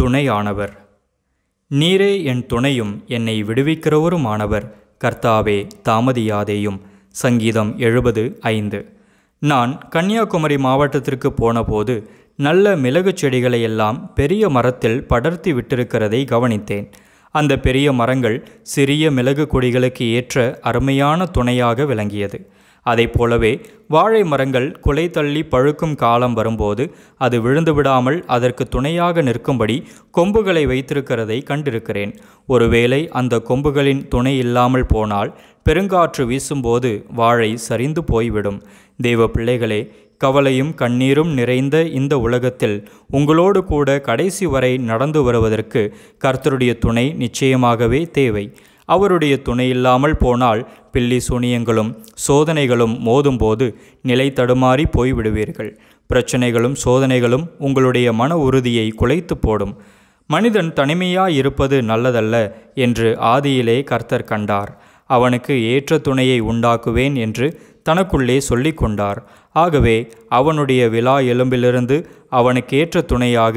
துணையானவர் நீரே என் துணையும் என்னை விடுவிக்கிறவருமானவர் கர்த்தாவே தாமதியாதேயும் சங்கீதம் எழுபது ஐந்து நான் கன்னியாகுமரி மாவட்டத்திற்கு போனபோது நல்ல மிளகு செடிகளை எல்லாம் பெரிய மரத்தில் படர்த்தி விட்டிருக்கிறதை கவனித்தேன் அந்த பெரிய மரங்கள் சிறிய மிளகு கொடிகளுக்கு ஏற்ற அருமையான துணையாக விளங்கியது அதை போலவே வாழை மரங்கள் குலை தள்ளி பழுக்கும் காலம் வரும்போது அது விழுந்து விடாமல் அதற்கு துணையாக நிற்கும்படி கொம்புகளை வைத்திருக்கிறதை கண்டிருக்கிறேன் ஒருவேளை அந்த கொம்புகளின் துணை இல்லாமல் போனால் பெருங்காற்று வீசும்போது வாழை சரிந்து போய்விடும் தெய்வ பிள்ளைகளே கவலையும் கண்ணீரும் நிறைந்த இந்த உலகத்தில் உங்களோடு கூட கடைசி வரை நடந்து வருவதற்கு கர்த்தருடைய துணை நிச்சயமாகவே தேவை அவருடைய துணையில்லாமல் போனால் பில்லி சூனியங்களும் சோதனைகளும் மோதும்போது நிலை தடுமாறி போய்விடுவீர்கள் பிரச்சனைகளும் சோதனைகளும் உங்களுடைய மன உறுதியை குலைத்து போடும் மனிதன் தனிமையாக இருப்பது நல்லதல்ல என்று ஆதியிலே கர்த்தர் கண்டார் அவனுக்கு ஏற்ற துணையை உண்டாக்குவேன் என்று தனக்குள்ளே சொல்லி கொண்டார் ஆகவே அவனுடைய விழா எலும்பிலிருந்து அவனுக்கு ஏற்ற துணையாக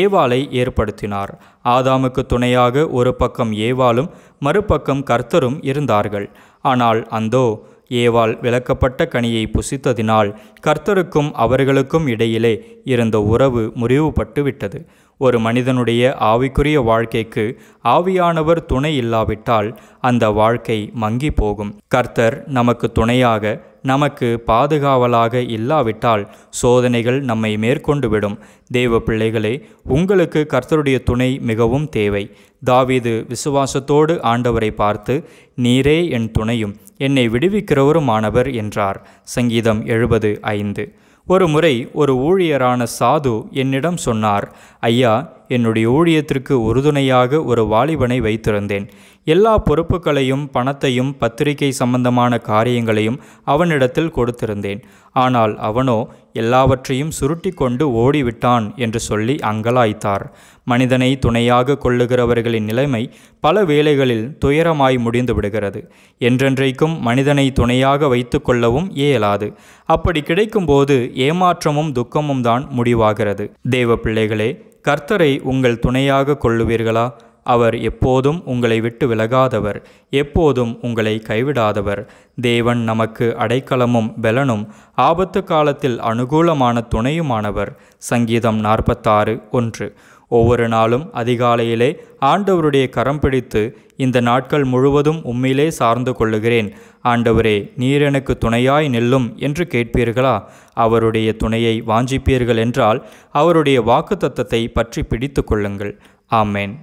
ஏவாளை ஏற்படுத்தினார் ஆதாமுக்கு துணையாக ஒரு பக்கம் ஏவாளும் மறுபக்கம் கர்த்தரும் இருந்தார்கள் ஆனால் அந்தோ ஏவாள் விளக்கப்பட்ட கனியை புசித்ததினால் கர்த்தருக்கும் அவர்களுக்கும் இடையிலே இருந்த உறவு முறிவுபட்டு விட்டது ஒரு மனிதனுடைய ஆவிக்குரிய வாழ்க்கைக்கு ஆவியானவர் துணை இல்லாவிட்டால் அந்த வாழ்க்கை மங்கி போகும் கர்த்தர் நமக்கு துணையாக நமக்கு பாதுகாவலாக இல்லாவிட்டால் சோதனைகள் நம்மை மேற்கொண்டு விடும் தெய்வ பிள்ளைகளே உங்களுக்கு கர்த்தருடைய துணை மிகவும் தேவை தாவீது விசுவாசத்தோடு ஆண்டவரை பார்த்து நீரே என் துணையும் என்னை விடுவிக்கிறவருமானவர் என்றார் சங்கீதம் எழுபது ஐந்து ஒரு முறை ஒரு ஊழியரான சாது என்னிடம் சொன்னார் ஐயா என்னுடைய ஊழியத்திற்கு உறுதுணையாக ஒரு வாலிபனை வைத்திருந்தேன் எல்லா பொறுப்புகளையும் பணத்தையும் பத்திரிகை சம்பந்தமான காரியங்களையும் அவனிடத்தில் கொடுத்திருந்தேன் ஆனால் அவனோ எல்லாவற்றையும் சுருட்டி கொண்டு ஓடிவிட்டான் என்று சொல்லி அங்கலாய்த்தார் மனிதனை துணையாக கொள்ளுகிறவர்களின் நிலைமை பல வேளைகளில் துயரமாய் முடிந்து விடுகிறது என்றென்றைக்கும் மனிதனை துணையாக வைத்து கொள்ளவும் இயலாது அப்படி கிடைக்கும்போது ஏமாற்றமும் துக்கமும் தான் முடிவாகிறது தேவ பிள்ளைகளே கர்த்தரை உங்கள் துணையாக கொள்ளுவீர்களா அவர் எப்போதும் உங்களை விட்டு விலகாதவர் எப்போதும் உங்களை கைவிடாதவர் தேவன் நமக்கு அடைக்கலமும் பலனும் ஆபத்து காலத்தில் அனுகூலமான துணையுமானவர் சங்கீதம் நாற்பத்தாறு ஒன்று ஒவ்வொரு நாளும் அதிகாலையிலே ஆண்டவருடைய கரம் பிடித்து இந்த நாட்கள் முழுவதும் உம்மிலே சார்ந்து கொள்ளுகிறேன் ஆண்டவரே நீர் எனக்கு துணையாய் நெல்லும் என்று கேட்பீர்களா அவருடைய துணையை வாஞ்சிப்பீர்கள் என்றால் அவருடைய வாக்கு தத்தத்தை பற்றி பிடித்து கொள்ளுங்கள் ஆமேன்